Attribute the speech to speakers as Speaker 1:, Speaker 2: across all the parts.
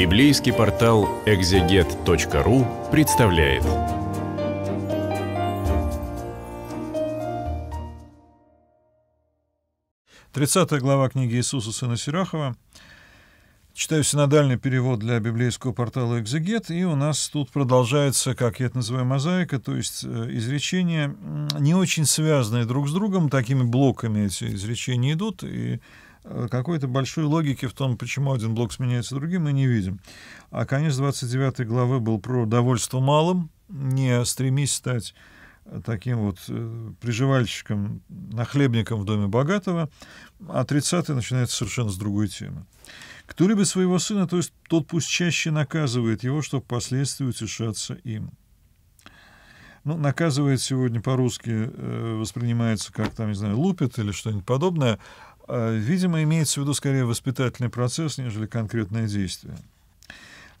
Speaker 1: Библейский портал экзегет.ру представляет. Тридцатая глава книги Иисуса Сына Сирахова. Читаю синодальный перевод для библейского портала «Экзегет», и у нас тут продолжается, как я это называю, мозаика, то есть э, изречения, не очень связанные друг с другом, такими блоками эти изречения идут, и Э, какой-то большой логики в том, почему один блок сменяется другим, мы не видим. А конец 29 главы был про довольство малым, не стремись стать э, таким вот э, приживальщиком, нахлебником в доме богатого, а 30 начинается совершенно с другой темы. Кто любит своего сына, то есть тот пусть чаще наказывает его, чтобы впоследствии утешаться им. Ну, наказывает сегодня по-русски э, воспринимается как, там, не знаю, лупит или что-нибудь подобное, а, видимо, имеется в виду скорее воспитательный процесс, нежели конкретное действие.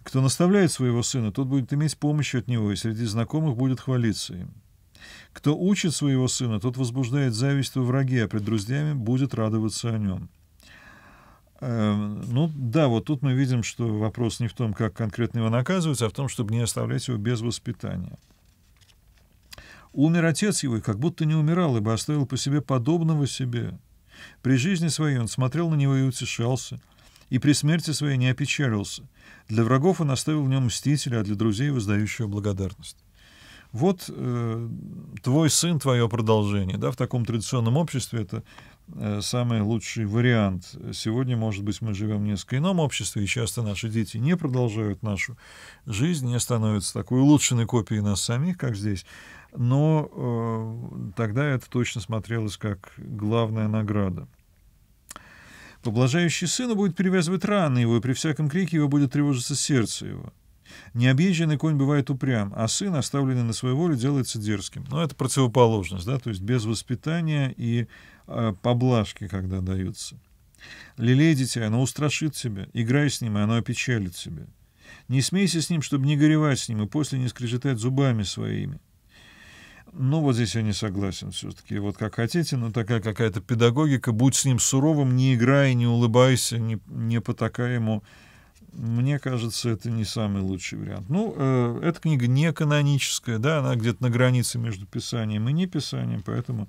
Speaker 1: Кто наставляет своего сына, тот будет иметь помощь от него, и среди знакомых будет хвалиться им. Кто учит своего сына, тот возбуждает зависть во враге, а пред друзьями будет радоваться о нем. Эм, ну да, вот тут мы видим, что вопрос не в том, как конкретно его наказывать, а в том, чтобы не оставлять его без воспитания. Умер отец его, и как будто не умирал, ибо оставил по себе подобного себе. При жизни своей он смотрел на него и утешался, и при смерти своей не опечалился. Для врагов он оставил в нем мстителя, а для друзей воздающего благодарность. Вот э, твой сын, твое продолжение. Да, в таком традиционном обществе это Э, самый лучший вариант. Сегодня, может быть, мы живем в несколько ином обществе, и часто наши дети не продолжают нашу жизнь, не становятся такой улучшенной копией нас самих, как здесь. Но э, тогда это точно смотрелось как главная награда. Поблажающий сына будет перевязывать раны его, и при всяком крике его будет тревожиться сердце его. Необъезженный конь бывает упрям, а сын, оставленный на своей воле делается дерзким. Но это противоположность, да, то есть без воспитания и Э, поблажки, когда даются. Лелей дитя, оно устрашит тебя, играй с ним, и оно опечалит тебя. Не смейся с ним, чтобы не горевать с ним, и после не скрежетать зубами своими. Ну, вот здесь я не согласен все-таки. Вот как хотите, но такая какая-то педагогика, будь с ним суровым, не играй, не улыбайся, не, не потакай ему. Мне кажется, это не самый лучший вариант. Ну, э, эта книга не каноническая, да, она где-то на границе между писанием и неписанием, поэтому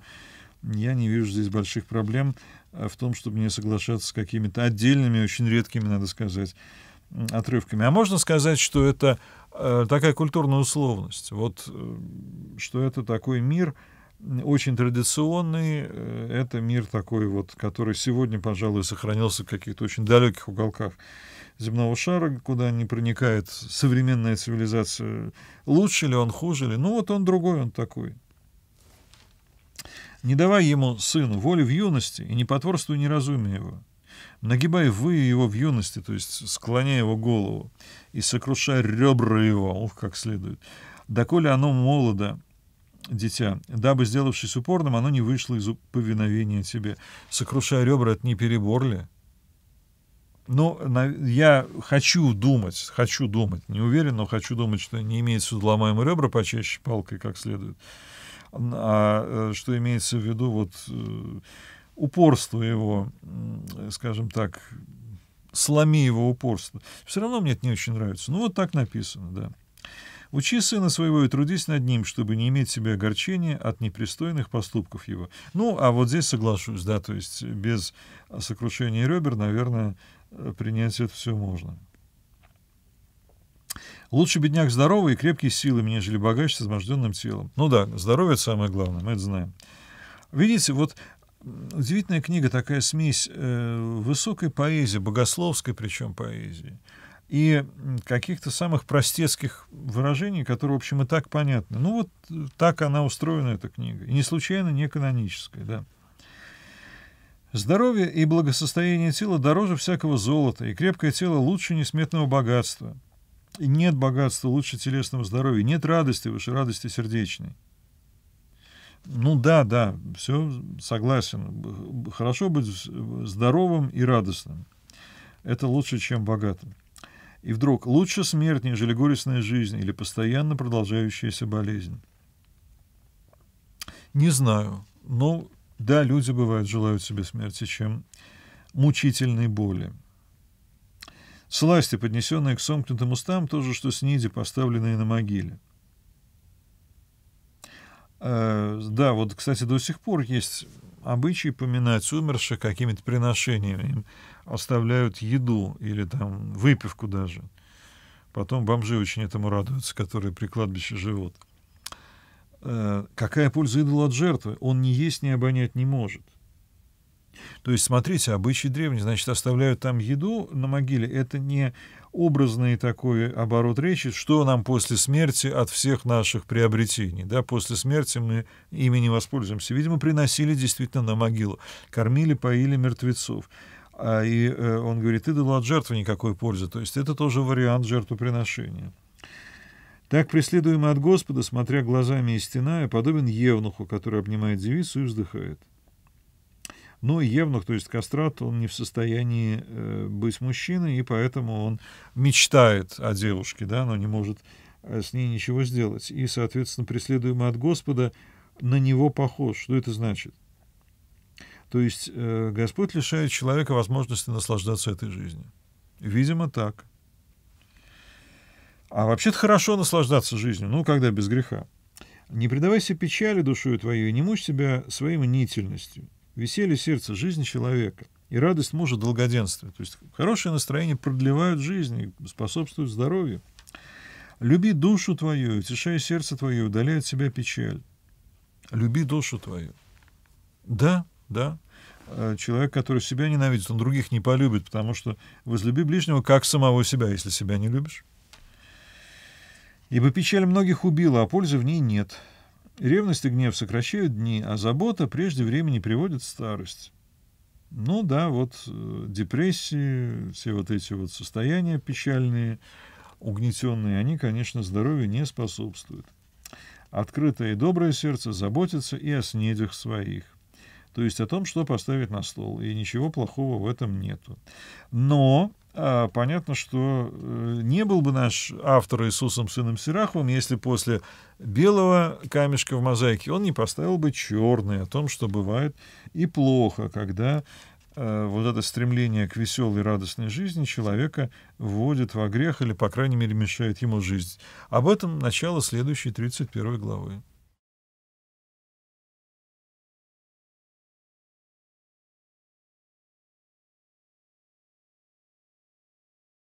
Speaker 1: я не вижу здесь больших проблем а в том, чтобы не соглашаться с какими-то отдельными, очень редкими, надо сказать, отрывками. А можно сказать, что это э, такая культурная условность, вот, э, что это такой мир очень традиционный, э, это мир такой вот, который сегодня, пожалуй, сохранился в каких-то очень далеких уголках земного шара, куда не проникает современная цивилизация. Лучше ли он, хуже ли? Ну вот он другой, он такой. Не давай ему, сыну, воли в юности и не потворствуй неразумие его. Нагибай вы его в юности, то есть склоняй его голову и сокрушай ребра его, ух, как следует. Доколе оно молодо, дитя, дабы, сделавшись упорным, оно не вышло из повиновения тебе. Сокрушая ребра, это не перебор ли? Ну, я хочу думать, хочу думать, не уверен, но хочу думать, что не имеется суда ломаемые ребра почаще палкой, как следует а э, что имеется в виду вот э, упорство его, скажем так, сломи его упорство. Все равно мне это не очень нравится. Ну, вот так написано, да. «Учи сына своего и трудись над ним, чтобы не иметь себе огорчения от непристойных поступков его». Ну, а вот здесь соглашусь, да, то есть без сокрушения ребер, наверное, принять это все можно. Лучше бедняк здоровый и крепкий силами, нежели богач с изможденным телом. Ну да, здоровье самое главное, мы это знаем. Видите, вот удивительная книга, такая смесь э, высокой поэзии, богословской причем поэзии, и каких-то самых простецких выражений, которые, в общем, и так понятны. Ну вот э, так она устроена, эта книга. И не случайно не каноническая, да. Здоровье и благосостояние тела дороже всякого золота, и крепкое тело лучше несметного богатства — нет богатства лучше телесного здоровья, нет радости выше радости сердечной. Ну да, да, все, согласен. Хорошо быть здоровым и радостным. Это лучше, чем богатым. И вдруг лучше смерть, нежели горестная жизнь или постоянно продолжающаяся болезнь. Не знаю, но ну, да, люди бывают желают себе смерти, чем мучительной боли. Сласти, поднесенные к сомкнутым устам, тоже, что сниди, поставленные на могиле. Э, да, вот, кстати, до сих пор есть обычай поминать умерших какими-то приношениями. Им оставляют еду или там выпивку даже. Потом бомжи очень этому радуются, которые при кладбище живут. Э, какая польза идола от жертвы? Он не есть, не обонять не может. — то есть, смотрите, обычаи древние, значит, оставляют там еду на могиле. Это не образный такой оборот речи, что нам после смерти от всех наших приобретений. Да, после смерти мы ими не воспользуемся. Видимо, приносили действительно на могилу, кормили, поили мертвецов. А, и э, он говорит, ты дала от жертвы никакой пользы. То есть это тоже вариант жертвоприношения. Так преследуемый от Господа, смотря глазами и истина, подобен евнуху, который обнимает девицу и вздыхает. Но ну, Евнух, то есть кастрат, он не в состоянии э, быть мужчиной, и поэтому он мечтает о девушке, да, но не может э, с ней ничего сделать. И, соответственно, преследуемый от Господа на него похож. Что это значит? То есть э, Господь лишает человека возможности наслаждаться этой жизнью. Видимо, так. А вообще-то хорошо наслаждаться жизнью, ну, когда без греха. Не предавайся печали душою твоей, не мучь себя своей мнительностью веселье сердца, жизнь человека и радость мужа долгоденствия. То есть хорошее настроение продлевают жизнь и способствуют здоровью. Люби душу твою, утешай сердце твое, удаляй от себя печаль. Люби душу твою. Да, да. А человек, который себя ненавидит, он других не полюбит, потому что возлюби ближнего как самого себя, если себя не любишь. Ибо печаль многих убила, а пользы в ней нет. Ревность и гнев сокращают дни, а забота прежде времени приводит старость. Ну да, вот э, депрессии, все вот эти вот состояния печальные, угнетенные, они, конечно, здоровью не способствуют. Открытое и доброе сердце заботится и о снедях своих то есть о том, что поставить на стол. И ничего плохого в этом нету. Но а, понятно, что э, не был бы наш автор Иисусом сыном Сираховым, если после белого камешка в мозаике он не поставил бы черный о том, что бывает и плохо, когда э, вот это стремление к веселой, радостной жизни человека вводит во грех или, по крайней мере, мешает ему жизнь. Об этом начало следующей 31 главы.